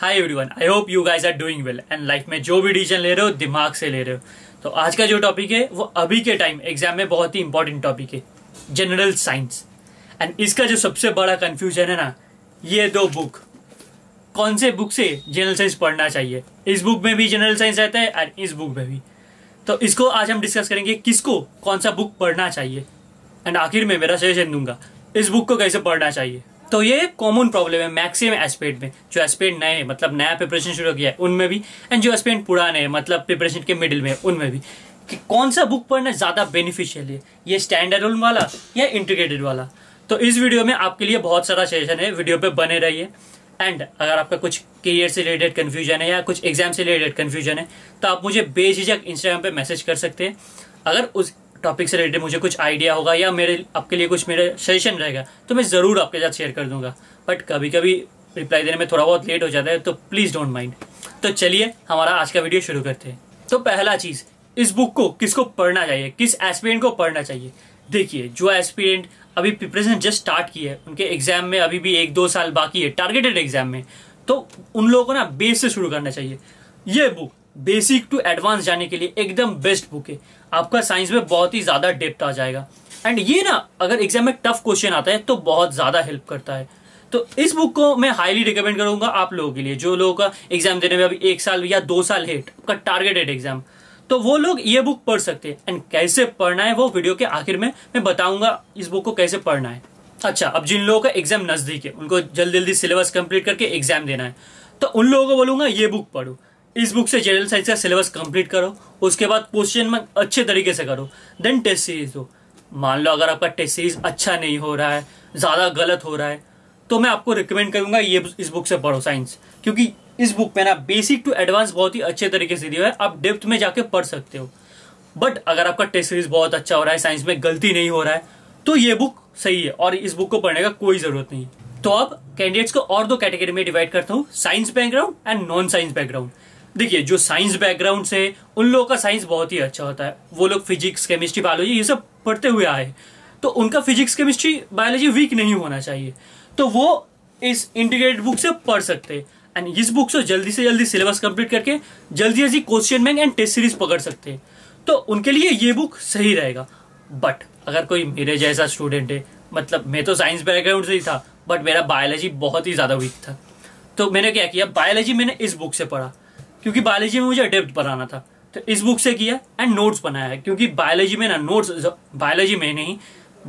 hi everyone I hope you guys are doing well and life में जो भी decision ले रहे हो दिमाग से ले रहे हो तो आज का जो टॉपिक है वो अभी के टाइम एग्जाम में बहुत ही इंपॉर्टेंट टॉपिक है जनरल साइंस एंड इसका जो सबसे बड़ा कन्फ्यूजन है ना ये दो बुक कौन से बुक से जनरल साइंस पढ़ना चाहिए इस बुक में भी जनरल साइंस रहता है एंड इस बुक में भी तो इसको आज हम डिस्कस करेंगे किसको कौन सा बुक पढ़ना चाहिए एंड आखिर में मेरा सजेशन दूंगा इस बुक को कैसे पढ़ना चाहिए तो ये कॉमन प्रॉब्लम है मैक्सिमम एस्पेरेंट में जो एस्पेरेंट नए मतलब नया प्रिपरेशन शुरू किया है उनमें भी एंड जो एस्पेरेंट पुराने हैं मतलब प्रिपरेशन के मिडिल में उनमें भी कि कौन सा बुक पढ़ना ज़्यादा बेनिफिशियल है ये स्टैंडर्ड रूल वाला या इंटीग्रेटेड वाला तो इस वीडियो में आपके लिए बहुत सारा सेशन है वीडियो पे बने रहिए एंड अगर आपका कुछ करियर से रिलेटेड कन्फ्यूजन है या कुछ एग्जाम से रिलेटेड कन्फ्यूजन है तो आप मुझे बेझिझक इंस्टाग्राम पे मैसेज कर सकते हैं अगर उस टॉपिक से रिलेटेड मुझे कुछ आइडिया होगा या मेरे आपके लिए कुछ मेरे सजेशन रहेगा तो मैं ज़रूर आपके साथ शेयर कर दूंगा बट कभी कभी रिप्लाई देने में थोड़ा बहुत लेट हो जाता है तो प्लीज़ डोंट माइंड तो चलिए हमारा आज का वीडियो शुरू करते हैं तो पहला चीज़ इस बुक को किसको पढ़ना चाहिए किस एस्पिरेंट को पढ़ना चाहिए देखिए जो एस्पिरेंट अभी प्रिपरेशन जस्ट स्टार्ट की है उनके एग्जाम में अभी भी एक दो साल बाकी है टारगेटेड एग्जाम में तो उन लोगों को ना बेस से शुरू करना चाहिए ये बुक बेसिक टू एडवांस जाने के लिए एकदम बेस्ट बुक है आपका साइंस में बहुत ही ज़्यादा डेप्थ आ जाएगा एंड ये ना अगर एग्जाम में टफ क्वेश्चन आता है तो बहुत ज़्यादा हेल्प करता है तो इस बुक को मैं हाईली रिकमेंड करूंगा आप लोगों के लिए जो लोगों का एग्जाम देने में अभी एक साल या दो साल हेट का टारगेटेड एग्जाम तो वो लोग ये बुक पढ़ सकते हैं एंड कैसे पढ़ना है वो वीडियो के आखिर में मैं बताऊंगा इस बुक को कैसे पढ़ना है अच्छा अब जिन लोगों का एग्जाम नजदीक है उनको जल्दी जल्दी सिलेबस कंप्लीट करके एग्जाम देना है तो उन लोगों को बोलूंगा ये बुक पढ़ो इस बुक से जनरल साइंस का सिलेबस कंप्लीट करो उसके बाद क्वेश्चन में अच्छे तरीके से करो देन टेस्ट सीरीज दो मान लो अगर आपका टेस्ट सीरीज अच्छा नहीं हो रहा है ज़्यादा गलत हो रहा है तो मैं आपको रिकमेंड करूंगा ये इस बुक से पढ़ो साइंस क्योंकि इस बुक में ना बेसिक टू एडवांस बहुत ही अच्छे तरीके से दिया है आप डेप्थ में जाके पढ़ सकते हो बट अगर आपका टेस्ट सीरीज बहुत अच्छा हो रहा है साइंस में गलती नहीं हो रहा है तो ये बुक सही है और इस बुक को पढ़ने का कोई जरूरत नहीं तो अब कैंडिडेट्स को और दो कैटेगरी में डिवाइड करता हूँ science background and non science background देखिए जो साइंस बैकग्राउंड से उन लोगों का साइंस बहुत ही अच्छा होता है वो लोग फिजिक्स केमिस्ट्री बायोलॉजी ये सब पढ़ते हुए आए तो उनका फिजिक्स केमिस्ट्री बायोलॉजी वीक नहीं होना चाहिए तो वो इस इंटीग्रेटेड बुक से पढ़ सकते हैं एंड इस बुक से जल्दी से जल्दी सिलेबस कंप्लीट करके जल्दी जल्दी question bank and test series पकड़ सकते तो उनके लिए ये बुक सही रहेगा बट अगर कोई मेरे जैसा स्टूडेंट है मतलब मैं तो साइंस बैकग्राउंड से ही था बट मेरा बायोलॉजी बहुत ही ज़्यादा वीक था तो मैंने क्या किया बायोलॉजी मैंने इस बुक से पढ़ा क्योंकि बायोलॉजी में मुझे अडेप्ट बनाना था तो इस बुक से किया एंड नोट्स बनाया है क्योंकि बायोलॉजी में ना नोट्स बायोलॉजी में नहीं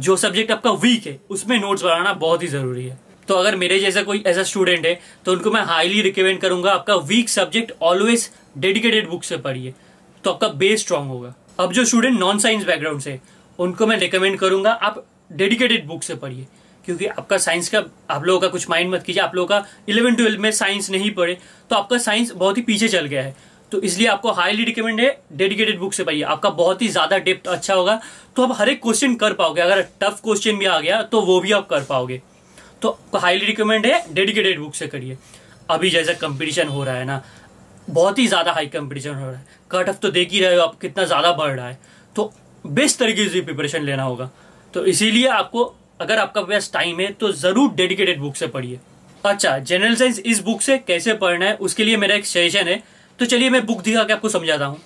जो सब्जेक्ट आपका वीक है उसमें नोट्स बनाना बहुत ही ज़रूरी है तो अगर मेरे जैसा कोई ऐसा स्टूडेंट है तो उनको मैं हाईली रिकमेंड करूंगा आपका weak subject always dedicated book से पढ़िए तो आपका बेस स्ट्रांग होगा अब जो स्टूडेंट नॉन साइंस बैकग्राउंड से उनको मैं रिकमेंड करूंगा आप डेडिकेटेड बुक से पढ़िए क्योंकि आपका साइंस का आप लोगों का कुछ माइंड मत कीजिए आप लोगों का इलेवन ट्वेल्व में साइंस नहीं पढ़े तो आपका साइंस बहुत ही पीछे चल गया है तो इसलिए आपको हाईली रिकमेंड है डेडिकेटेड बुक से पाइए आपका बहुत ही ज्यादा डेप्थ अच्छा होगा तो आप हर एक क्वेश्चन कर पाओगे अगर टफ क्वेश्चन भी आ गया तो वो भी आप कर पाओगे तो आपको हाईली रिकमेंड है डेडिकेटेड बुक से करिए अभी जैसा कंपटीशन हो रहा है ना बहुत ही ज़्यादा हाई कंपटीशन हो रहा है कट ऑफ तो देख ही रहे हो आप कितना ज़्यादा बढ़ रहा है तो बेस्ट तरीके से प्रिपरेशन लेना होगा तो इसीलिए आपको अगर आपका पास टाइम है तो जरूर डेडिकेटेड बुक से पढ़िए अच्छा जनरल साइंस इस बुक से कैसे पढ़ना है उसके लिए मेरा एक सजेशन है तो चलिए मैं बुक दिखा के आपको समझाता हूँ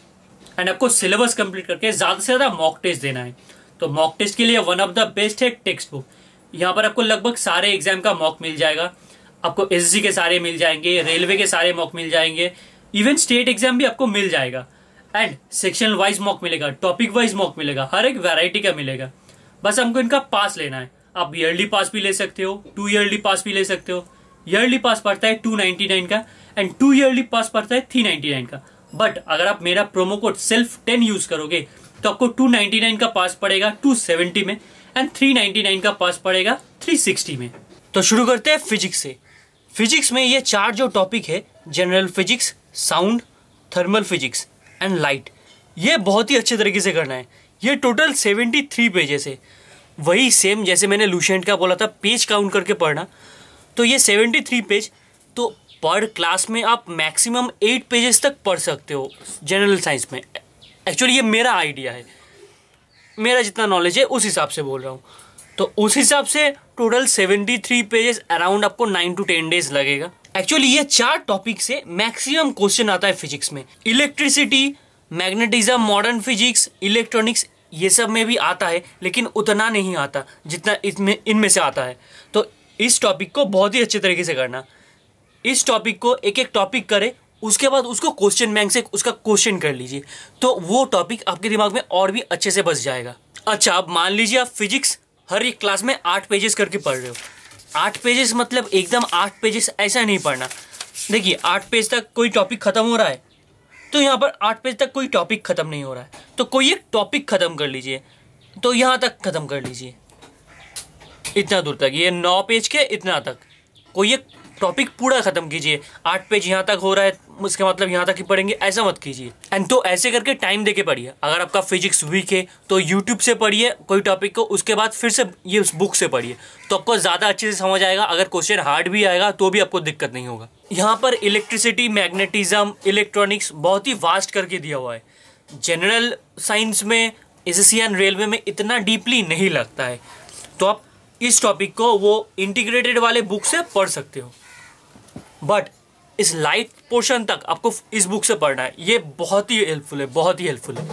एंड आपको सिलेबस कंप्लीट करके ज़्यादा से ज़्यादा मॉक टेस्ट देना है तो मॉक टेस्ट के लिए वन ऑफ द बेस्ट है टेक्स्ट बुक यहाँ पर आपको लगभग सारे एग्जाम का मॉक मिल जाएगा आपको एस के सारे मिल जाएंगे रेलवे के सारे मॉक मिल जाएंगे इवन स्टेट एग्जाम भी आपको मिल जाएगा एंड सेक्शन वाइज मॉक मिलेगा टॉपिक वाइज मॉक मिलेगा हर एक वैरायटी का मिलेगा बस हमको इनका पास लेना है आप ईयरली पास भी ले सकते हो टू ईयरली पास भी ले सकते हो ईयरली पास पड़ता है टू नाइनटी नाइन का एंड टू ईयरली पास पड़ता है थ्री नाइनटी नाइन का बट अगर आप मेरा promo code self ten use करोगे तो आपको टू नाइनटी नाइन का पास पड़ेगा टू सेवेंटी में एंड थ्री नाइनटी नाइन का पास पड़ेगा थ्री सिक्सटी में तो शुरू करते हैं फिजिक्स से फिजिक्स में ये चार जो टॉपिक है general physics sound thermal physics and light ये बहुत ही अच्छे तरीके से करना है ये टोटल सेवेंटी थ्री पेजेस है वही सेम जैसे मैंने लूशेंट का बोला था पेज काउंट करके पढ़ना तो ये सेवेंटी थ्री पेज तो पर क्लास में आप मैक्सिमम एट पेजेस तक पढ़ सकते हो जनरल साइंस में एक्चुअली ये मेरा आइडिया है मेरा जितना नॉलेज है उस हिसाब से बोल रहा हूँ तो उस हिसाब से total seventy three pages around आपको नाइन टू टेन डेज लगेगा एक्चुअली ये चार टॉपिक से मैक्सिमम क्वेश्चन आता है फिजिक्स में electricity magnetism modern physics electronics ये सब में भी आता है लेकिन उतना नहीं आता जितना इसमें इनमें से आता है तो इस टॉपिक को बहुत ही अच्छे तरीके से करना इस टॉपिक को एक एक टॉपिक करें उसके बाद उसको क्वेश्चन बैंक से उसका क्वेश्चन कर लीजिए तो वो टॉपिक आपके दिमाग में और भी अच्छे से बस जाएगा अच्छा अब मान लीजिए आप फिजिक्स हर एक क्लास में आठ पेजेस करके पढ़ रहे हो आठ पेजेस मतलब एकदम आठ पेजेस ऐसा नहीं पढ़ना देखिए आठ पेज तक कोई टॉपिक ख़त्म हो रहा है तो यहाँ पर आठ पेज तक कोई टॉपिक ख़त्म नहीं हो रहा है तो कोई एक टॉपिक ख़त्म कर लीजिए तो यहाँ तक ख़त्म कर लीजिए इतना दूर तक ये नौ पेज के इतना तक कोई एक टॉपिक पूरा ख़त्म कीजिए आठ पेज यहाँ तक हो रहा है उसका मतलब यहाँ तक ही पढ़ेंगे ऐसा मत कीजिए एंड तो ऐसे करके टाइम देके पढ़िए अगर आपका फिजिक्स वीक है तो यूट्यूब से पढ़िए कोई टॉपिक को उसके बाद फिर से ये उस बुक से पढ़िए तो आपको ज़्यादा अच्छे से समझ आएगा अगर क्वेश्चन हार्ड भी आएगा तो भी आपको दिक्कत नहीं होगा यहाँ पर इलेक्ट्रिसिटी मैग्नेटिज्म इलेक्ट्रॉनिक्स बहुत ही वास्ट करके दिया हुआ है जनरल साइंस में एस एस रेलवे में इतना डीपली नहीं लगता है तो आप इस टॉपिक को वो इंटीग्रेटेड वाले बुक से पढ़ सकते हो बट इस लाइट पोर्शन तक आपको इस बुक से पढ़ना है ये बहुत ही हेल्पफुल है बहुत ही हेल्पफुल है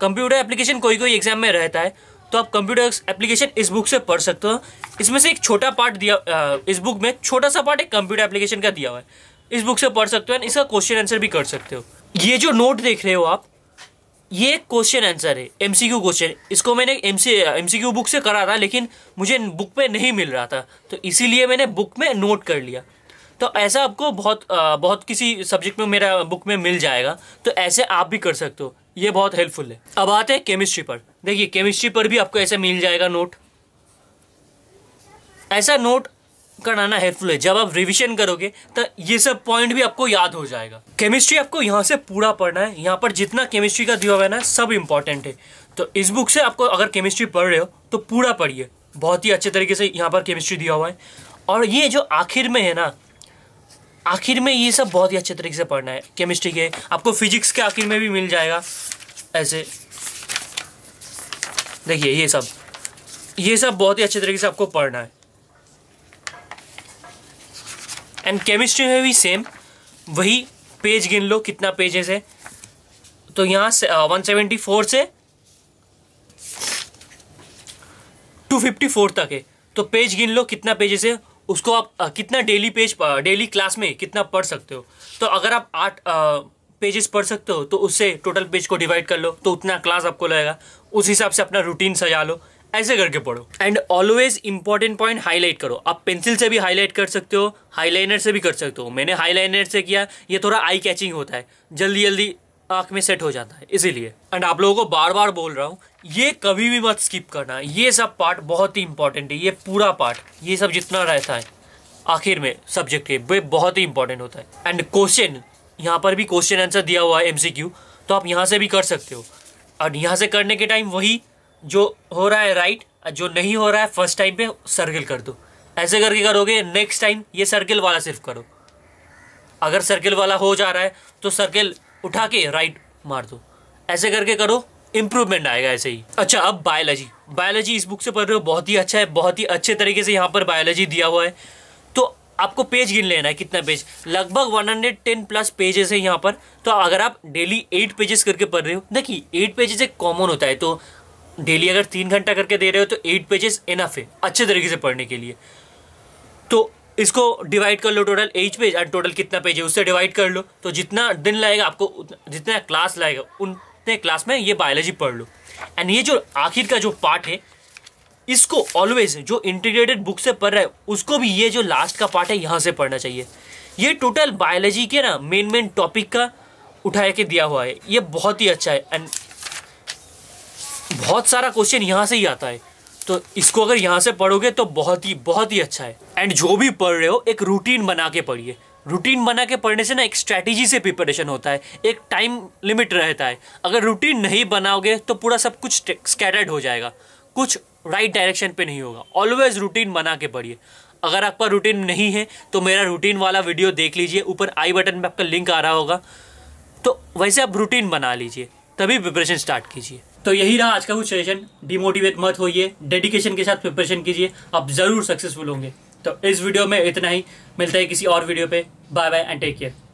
कंप्यूटर एप्लीकेशन कोई कोई एग्जाम में रहता है तो आप कंप्यूटर एप्लीकेशन इस बुक से पढ़ सकते हो इसमें से एक छोटा पार्ट दिया इस बुक में छोटा सा पार्ट एक कंप्यूटर एप्लीकेशन का दिया हुआ है इस बुक से पढ़ सकते हो एंड इसका क्वेश्चन आंसर भी कर सकते हो ये जो नोट देख रहे हो आप ये क्वेश्चन आंसर है एम सी क्यू क्वेश्चन इसको मैंने M C M C Q book से करा था लेकिन मुझे बुक में नहीं मिल रहा था तो इसीलिए मैंने बुक में नोट कर लिया तो ऐसा आपको बहुत बहुत किसी सब्जेक्ट में मेरा बुक में मिल जाएगा तो ऐसे आप भी कर सकते हो ये बहुत हेल्पफुल है अब आते हैं केमिस्ट्री पर देखिए केमिस्ट्री पर भी आपको ऐसा मिल जाएगा नोट ऐसा नोट कराना हेल्पफुल है जब आप रिविजन करोगे तो ये सब पॉइंट भी आपको याद हो जाएगा केमिस्ट्री आपको यहाँ से पूरा पढ़ना है यहाँ पर जितना केमिस्ट्री का दिया हुआ है ना सब इम्पॉर्टेंट है तो इस बुक से आपको अगर केमिस्ट्री पढ़ रहे हो तो पूरा पढ़िए बहुत ही अच्छे तरीके से यहाँ पर केमिस्ट्री दिया हुआ है और ये जो आखिर में है ना आखिर में ये सब बहुत ही अच्छे तरीके से पढ़ना है केमिस्ट्री के आपको फिजिक्स के आखिर में भी मिल जाएगा ऐसे देखिए ये सब ये सब बहुत ही अच्छे तरीके से आपको पढ़ना है एंड केमिस्ट्री में भी सेम वही पेज गिन लो कितना पेजेस है तो यहाँ से वन सेवेंटी फोर से टू फिफ्टी फोर तक है तो पेज गिन लो कितना पेजेस है उसको आप कितना डेली पेज डेली क्लास में कितना पढ़ सकते हो तो अगर आप आठ पेजेस पढ़ सकते हो तो उससे टोटल पेज को डिवाइड कर लो तो उतना क्लास आपको लगेगा उस हिसाब से अपना रूटीन सजा लो ऐसे करके पढ़ो and always important point highlight करो आप पेंसिल से भी हाईलाइट कर सकते हो हाईलाइनर से भी कर सकते हो मैंने हाईलाइनर से किया ये थोड़ा आई कैचिंग होता है जल्दी जल्दी आँख में सेट हो जाता है इसीलिए एंड आप लोगों को बार बार बोल रहा हूँ ये कभी भी मत स्किप करना ये सब पार्ट बहुत ही इंपॉर्टेंट है ये पूरा पार्ट ये सब जितना रहता है आखिर में सब्जेक्ट के वे बहुत ही इंपॉर्टेंट होता है एंड क्वेश्चन यहाँ पर भी क्वेश्चन आंसर दिया हुआ है एमसीक्यू तो आप यहाँ से भी कर सकते हो और यहाँ से करने के टाइम वही जो हो रहा है राइट जो नहीं हो रहा है फर्स्ट टाइम पे सर्किल कर दो ऐसे करके करोगे नेक्स्ट टाइम ये सर्किल वाला सिर्फ करो अगर सर्किल वाला हो जा रहा है तो सर्किल उठा के राइट मार दो ऐसे करके करो इम्प्रूवमेंट आएगा ऐसे ही अच्छा अब बायोलॉजी बायोलॉजी इस बुक से पढ़ रहे हो बहुत ही अच्छा है बहुत ही अच्छे तरीके से यहाँ पर बायोलॉजी दिया हुआ है तो आपको पेज गिन लेना है कितना पेज लगभग 110 प्लस पेजेस है यहाँ पर तो अगर आप डेली एट पेजेस करके पढ़ रहे हो देखिए एट पेजेस एक कॉमन होता है तो डेली अगर तीन घंटा करके दे रहे हो तो एट पेजेस इनफ है अच्छे तरीके से पढ़ने के लिए तो इसको डिवाइड कर लो total H page and total कितना पेज है उससे डिवाइड कर लो तो जितना दिन लाएगा आपको जितना क्लास लाएगा उन सकते क्लास में ये बायोलॉजी पढ़ लो एंड ये जो आखिर का जो पार्ट है इसको ऑलवेज जो इंटीग्रेटेड बुक से पढ़ रहा है उसको भी ये जो लास्ट का पार्ट है यहाँ से पढ़ना चाहिए ये टोटल बायोलॉजी के ना मेन मेन टॉपिक का उठा के दिया हुआ है ये बहुत ही अच्छा है एंड बहुत सारा क्वेश्चन यहाँ से ही आता है तो इसको अगर यहाँ से पढ़ोगे तो बहुत ही बहुत ही अच्छा है एंड जो भी पढ़ रहे हो एक रूटीन बना के पढ़िए रूटीन बना के पढ़ने से ना एक स्ट्रैटेजी से प्रिपरेशन होता है एक टाइम लिमिट रहता है अगर रूटीन नहीं बनाओगे तो पूरा सब कुछ स्कैटर्ड हो जाएगा कुछ राइट right डायरेक्शन पे नहीं होगा ऑलवेज रूटीन बना के पढ़िए अगर आपका रूटीन नहीं है तो मेरा रूटीन वाला वीडियो देख लीजिए ऊपर आई बटन में आपका लिंक आ रहा होगा तो वैसे आप रूटीन बना लीजिए तभी प्रिपरेशन स्टार्ट कीजिए तो यही रहा आज का कुछ सेशन डिमोटिवेट मत होइए डेडिकेशन के साथ प्रिपरेशन कीजिए आप ज़रूर सक्सेसफुल होंगे तो इस वीडियो में इतना ही मिलता है किसी और वीडियो पे bye bye and take care